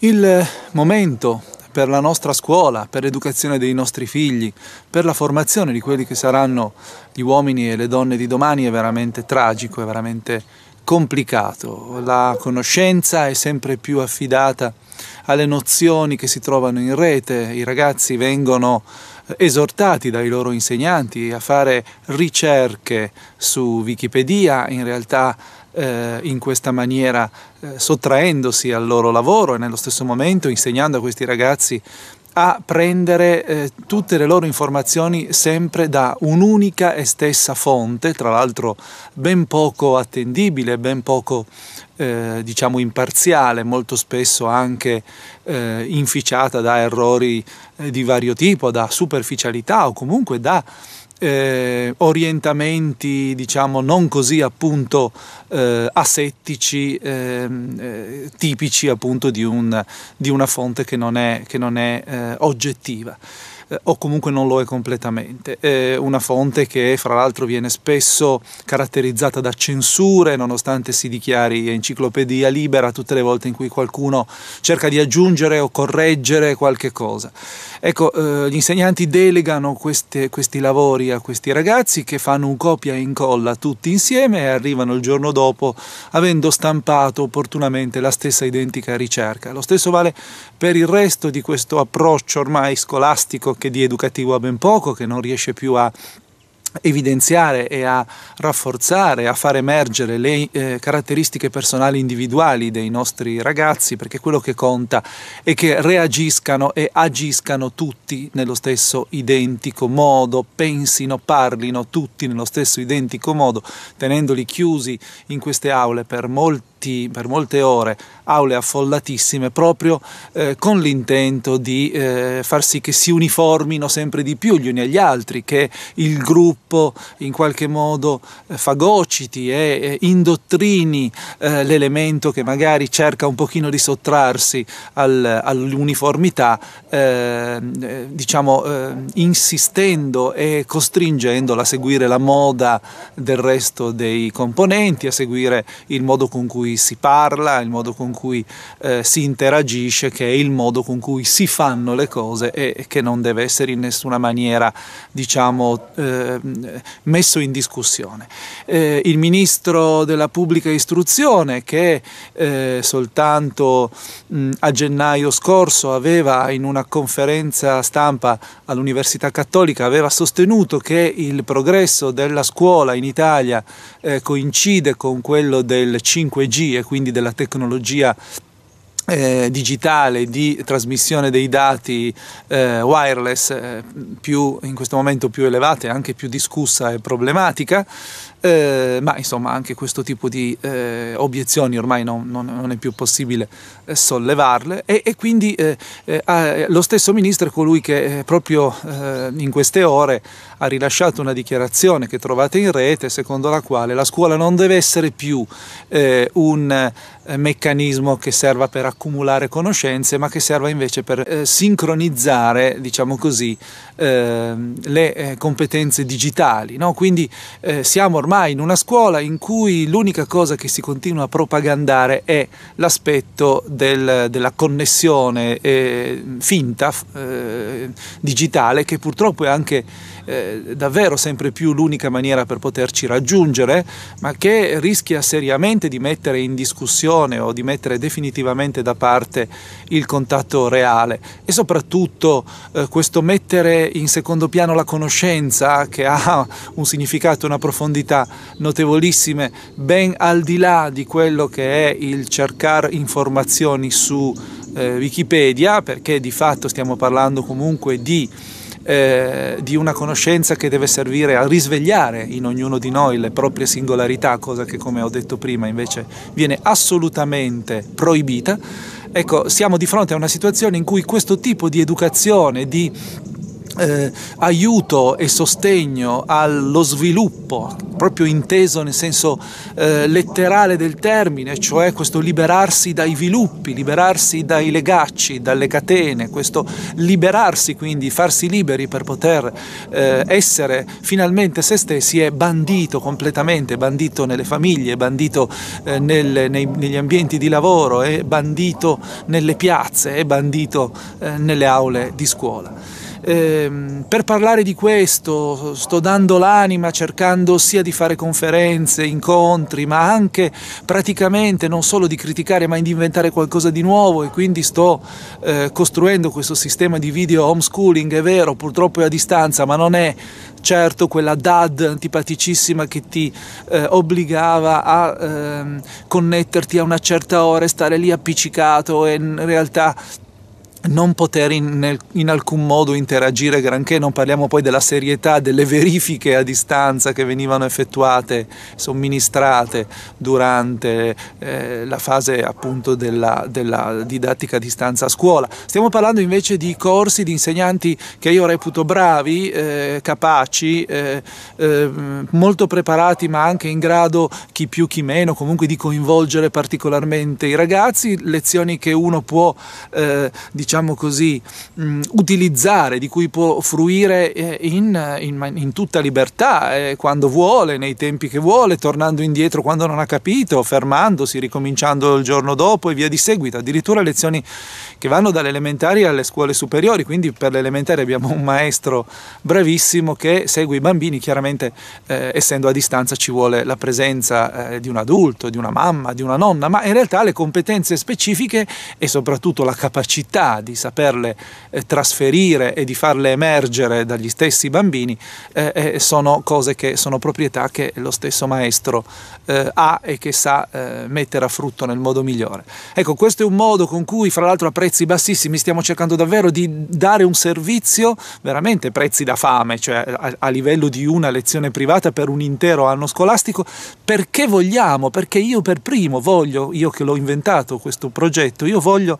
Il momento per la nostra scuola, per l'educazione dei nostri figli, per la formazione di quelli che saranno gli uomini e le donne di domani è veramente tragico, è veramente complicato. La conoscenza è sempre più affidata alle nozioni che si trovano in rete, i ragazzi vengono esortati dai loro insegnanti a fare ricerche su Wikipedia, in realtà eh, in questa maniera eh, sottraendosi al loro lavoro e nello stesso momento insegnando a questi ragazzi a prendere eh, tutte le loro informazioni sempre da un'unica e stessa fonte, tra l'altro ben poco attendibile, ben poco eh, diciamo imparziale, molto spesso anche eh, inficiata da errori eh, di vario tipo, da superficialità o comunque da eh, orientamenti diciamo non così appunto eh, asettici ehm, eh, tipici appunto di, un, di, una fonte che non è, che non è eh, oggettiva eh, o comunque non lo è completamente. È una fonte che fra l'altro viene spesso caratterizzata da censure, nonostante si dichiari enciclopedia libera tutte le volte in cui qualcuno cerca di aggiungere o correggere qualche cosa. Ecco, eh, gli insegnanti delegano queste, questi lavori a questi ragazzi che fanno un copia e incolla tutti insieme e arrivano il giorno dopo avendo stampato opportunamente la stessa identica ricerca. Lo stesso vale per il resto di questo approccio ormai scolastico che di educativo ha ben poco, che non riesce più a evidenziare e a rafforzare, a far emergere le eh, caratteristiche personali individuali dei nostri ragazzi, perché quello che conta è che reagiscano e agiscano tutti nello stesso identico modo, pensino, parlino tutti nello stesso identico modo, tenendoli chiusi in queste aule per molti per molte ore aule affollatissime proprio eh, con l'intento di eh, far sì che si uniformino sempre di più gli uni agli altri, che il gruppo in qualche modo eh, fagociti e indottrini eh, l'elemento che magari cerca un pochino di sottrarsi al, all'uniformità, eh, diciamo insistendo e costringendola a seguire la moda del resto dei componenti, a seguire il modo con cui si parla, il modo con cui cui eh, si interagisce, che è il modo con cui si fanno le cose e che non deve essere in nessuna maniera diciamo, eh, messo in discussione. Eh, il ministro della pubblica istruzione che eh, soltanto mh, a gennaio scorso aveva in una conferenza stampa all'Università Cattolica aveva sostenuto che il progresso della scuola in Italia eh, coincide con quello del 5G e quindi della tecnologia tecnologia eh, digitale di trasmissione dei dati eh, wireless eh, più in questo momento più elevata e anche più discussa e problematica eh, ma insomma anche questo tipo di eh, obiezioni ormai non, non, non, è più possibile eh, sollevarle e, e quindi eh, ah, eh, lo stesso ministro è colui che proprio in queste ore ha rilasciato una dichiarazione che trovate in rete secondo la quale la scuola non deve essere più un meccanismo che serva per accumulare conoscenze ma che serva invece per sincronizzare diciamo così ehm, le competenze digitali no? quindi siamo ormai ormai in una scuola in cui l'unica cosa che si continua a propagandare è l'aspetto del, della connessione eh, finta, eh, digitale, che purtroppo è anche eh, davvero sempre più l'unica maniera per poterci raggiungere, ma che rischia seriamente di mettere in discussione o di mettere definitivamente da parte il contatto reale e soprattutto eh, questo mettere in secondo piano la conoscenza che ha un significato, e una profondità notevolissime, ben al di là di quello che è il cercare informazioni su eh, Wikipedia, perché di fatto stiamo parlando comunque di eh, di una conoscenza che deve servire a risvegliare in ognuno di noi le proprie singolarità, cosa che come ho detto prima invece viene assolutamente proibita. Ecco, siamo di fronte a una situazione in cui questo tipo di educazione, di eh, aiuto e sostegno allo sviluppo, proprio inteso nel senso eh, letterale del termine, cioè questo liberarsi dai viluppi, liberarsi dai legacci, dalle catene, questo liberarsi quindi, farsi liberi per poter eh, essere finalmente se stessi è bandito completamente, bandito nelle famiglie, bandito eh, nelle, nei, negli ambienti di lavoro, è bandito nelle piazze, è bandito eh, nelle aule di scuola. Eh, per parlare di questo sto dando l'anima cercando sia di fare conferenze, incontri, ma anche praticamente non solo di criticare ma di inventare qualcosa di nuovo e quindi sto eh, costruendo questo sistema di video homeschooling, è vero, purtroppo è a distanza, ma non è certo quella dad antipaticissima che ti eh, obbligava a ehm, connetterti a una certa ora e stare lì appiccicato e in realtà non poter in, nel, in, alcun modo interagire granché, non parliamo poi della serietà delle verifiche a distanza che venivano effettuate, somministrate durante eh, la fase appunto della, della, didattica a distanza a scuola. Stiamo parlando invece di corsi di insegnanti che io reputo bravi, eh, capaci, eh, eh molto preparati ma anche in grado, chi più chi meno, comunque di coinvolgere particolarmente i ragazzi, lezioni che uno può eh, diciamo diciamo così, mm, utilizzare, di cui può fruire eh, in, eh, in, in, tutta libertà, eh, quando vuole, nei tempi che vuole, tornando indietro quando non ha capito, fermandosi, ricominciando il giorno dopo e via di seguito. Addirittura lezioni che vanno dalle elementari alle scuole superiori, quindi per le elementari abbiamo un maestro bravissimo che segue i bambini, chiaramente eh, essendo a distanza ci vuole la presenza eh, di un adulto, di una mamma, di una nonna, ma in realtà le competenze specifiche e soprattutto la capacità di saperle eh, trasferire e di farle emergere dagli stessi bambini eh, eh sono cose che sono proprietà che lo stesso maestro eh, ha e che sa eh, mettere a frutto nel modo migliore. Ecco, questo è un modo con cui, fra l'altro a prezzi bassissimi, stiamo cercando davvero di dare un servizio veramente prezzi da fame, cioè a, a livello di una lezione privata per un intero anno scolastico, perché vogliamo, perché io per primo voglio, io che l'ho inventato questo progetto, io voglio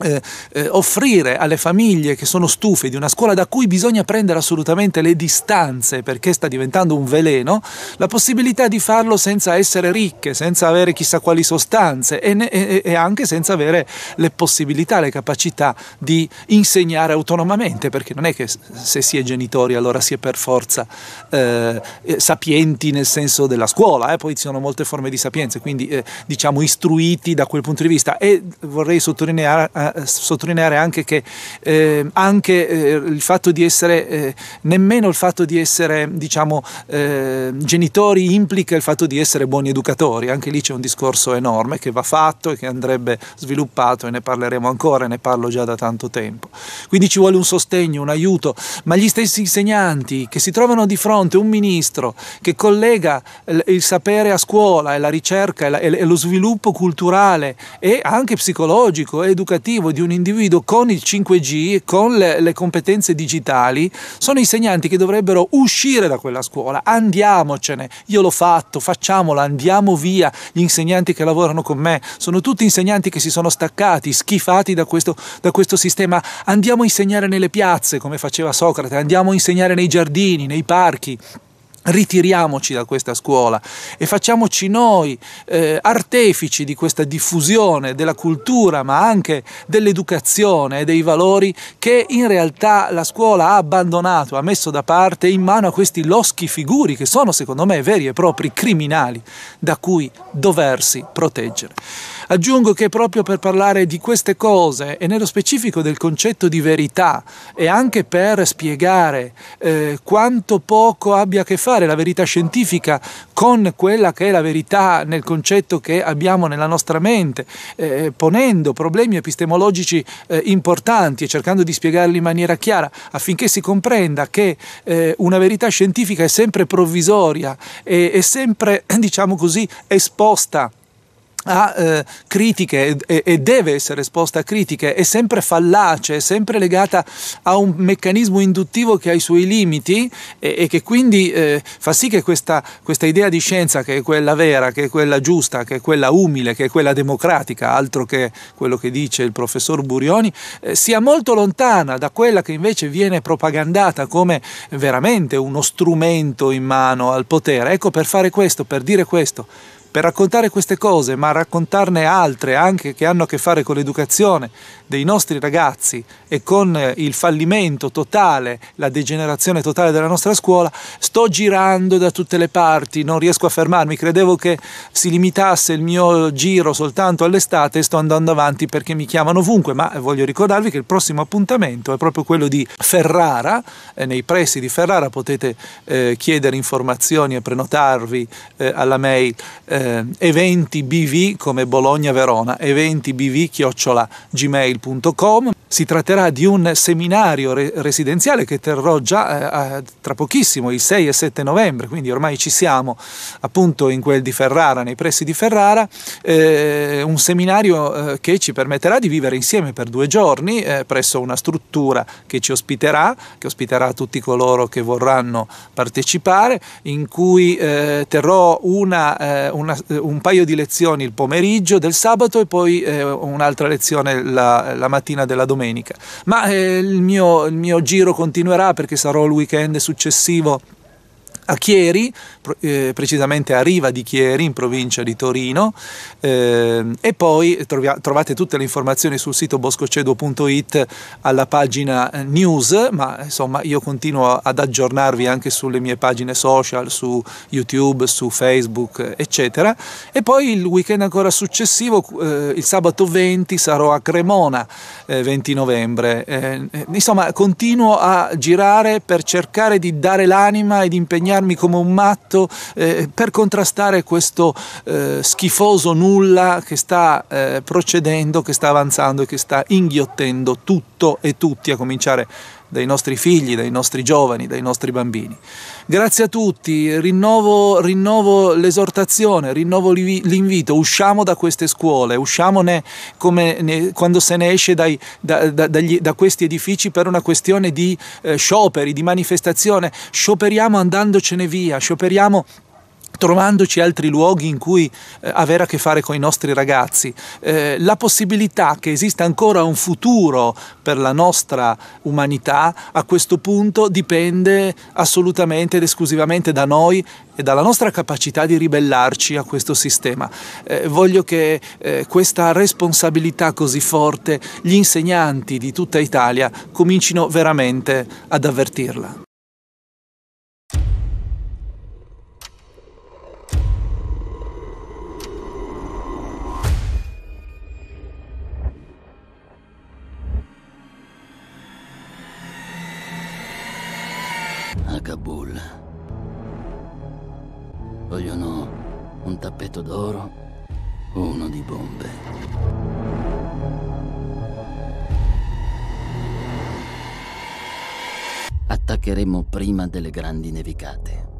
eh, eh, offrire alle famiglie che sono stufe di una scuola da cui bisogna prendere assolutamente le distanze perché sta diventando un veleno, la possibilità di farlo senza essere ricche, senza avere chissà quali sostanze e, ne, e, e anche senza avere le possibilità, le capacità di insegnare autonomamente, perché non è che se si è genitori allora si è per forza eh, eh sapienti nel senso della scuola, eh, poi ci sono molte forme di sapienze, quindi diciamo istruiti da quel punto di vista e vorrei sottolineare sottolineare anche che eh, anche eh, il fatto di essere, eh, nemmeno il fatto di essere diciamo, eh, genitori implica il fatto di essere buoni educatori, anche lì c'è un discorso enorme che va fatto e che andrebbe sviluppato e ne parleremo ancora, ne parlo già da tanto tempo. Quindi ci vuole un sostegno, un aiuto, ma gli stessi insegnanti che si trovano di fronte a un ministro che collega il sapere a scuola e la ricerca e, la, e lo sviluppo culturale e anche psicologico e educativo, formativo di un individuo con il 5G, con le, le competenze digitali, sono insegnanti che dovrebbero uscire da quella scuola. Andiamocene, io l'ho fatto, facciamolo, andiamo via. Gli insegnanti che lavorano con me sono tutti insegnanti che si sono staccati, schifati da questo, da questo sistema. Andiamo a insegnare nelle piazze, come faceva Socrate, andiamo a insegnare nei giardini, nei parchi ritiriamoci da questa scuola e facciamoci noi eh, artefici di questa diffusione della cultura ma anche dell'educazione e dei valori che in realtà la scuola ha abbandonato, ha messo da parte in mano a questi loschi figuri che sono secondo me veri e propri criminali da cui doversi proteggere. Aggiungo che proprio per parlare di queste cose e nello specifico del concetto di verità e anche per spiegare eh, quanto poco abbia a che fare la verità scientifica con quella che è la verità nel concetto che abbiamo nella nostra mente, eh, ponendo problemi epistemologici eh, importanti e cercando di spiegarli in maniera chiara affinché si comprenda che eh, una verità scientifica è sempre provvisoria e è sempre, diciamo così, esposta a eh, critiche e, e, deve essere esposta a critiche, è sempre fallace, è sempre legata a un meccanismo induttivo che ha i suoi limiti e, e che quindi eh, fa sì che questa, questa, idea di scienza, che è quella vera, che è quella giusta, che è quella umile, che è quella democratica, altro che quello che dice il professor Burioni, eh, sia molto lontana da quella che invece viene propagandata come veramente uno strumento in mano al potere. Ecco, per fare questo, per dire questo, per raccontare queste cose, ma raccontarne altre anche che hanno a che fare con l'educazione dei nostri ragazzi e con eh, il fallimento totale, la degenerazione totale della nostra scuola, sto girando da tutte le parti, non riesco a fermarmi, credevo che si limitasse il mio giro soltanto all'estate e sto andando avanti perché mi chiamano ovunque, ma voglio ricordarvi che il prossimo appuntamento è proprio quello di Ferrara, eh, nei pressi di Ferrara potete eh, chiedere informazioni e prenotarvi eh, alla mail. Eh, eh, eventi bv come Bologna-Verona, eventi bv chiocciola gmail.com. Si tratterà di un seminario re- residenziale che terrò già eh, tra pochissimo, il 6 e 7 novembre, quindi ormai ci siamo appunto in quel di Ferrara, nei pressi di Ferrara, eh, un seminario eh, che ci permetterà di vivere insieme per due giorni eh, presso una struttura che ci ospiterà, che ospiterà tutti coloro che vorranno partecipare, in cui eh, terrò una, una una, eh, un paio di lezioni il pomeriggio del sabato e poi eh, un'altra lezione la, la, mattina della domenica. Ma eh, il, mio, il mio giro continuerà perché sarò il weekend successivo a Chieri, eh, precisamente a Riva di Chieri, in provincia di Torino, eh, e poi trovia, trovate tutte le informazioni sul sito boscocedo.it alla pagina eh, news, ma insomma io continuo ad aggiornarvi anche sulle mie pagine social, su YouTube, su Facebook, eh, eccetera. E poi il weekend ancora successivo, eh, il sabato 20, sarò a Cremona, 20 eh, novembre. insomma, continuo a girare per cercare di dare l'anima e di impegnare impegnarmi come un matto eh, per contrastare questo eh, schifoso nulla che sta eh, procedendo, che sta avanzando e che sta inghiottendo tutto e tutti, a cominciare dai nostri figli, dai nostri giovani, dai nostri bambini. Grazie a tutti, rinnovo, rinnovo l'esortazione, rinnovo l'invito, usciamo da queste scuole, usciamone come ne, quando se ne esce dai, da, da, dagli, da, questi edifici per una questione di eh, scioperi, di manifestazione, scioperiamo andandocene via, scioperiamo trovandoci altri luoghi in cui eh, avere a che fare con i nostri ragazzi, eh, la possibilità che esista ancora un futuro per la nostra umanità a questo punto dipende assolutamente ed esclusivamente da noi e dalla nostra capacità di ribellarci a questo sistema. Eh, voglio che eh, questa responsabilità così forte gli insegnanti di tutta Italia comincino veramente ad avvertirla. Kabul. Vogliono un tappeto d'oro, o uno di bombe. Attaccheremo prima delle grandi nevicate.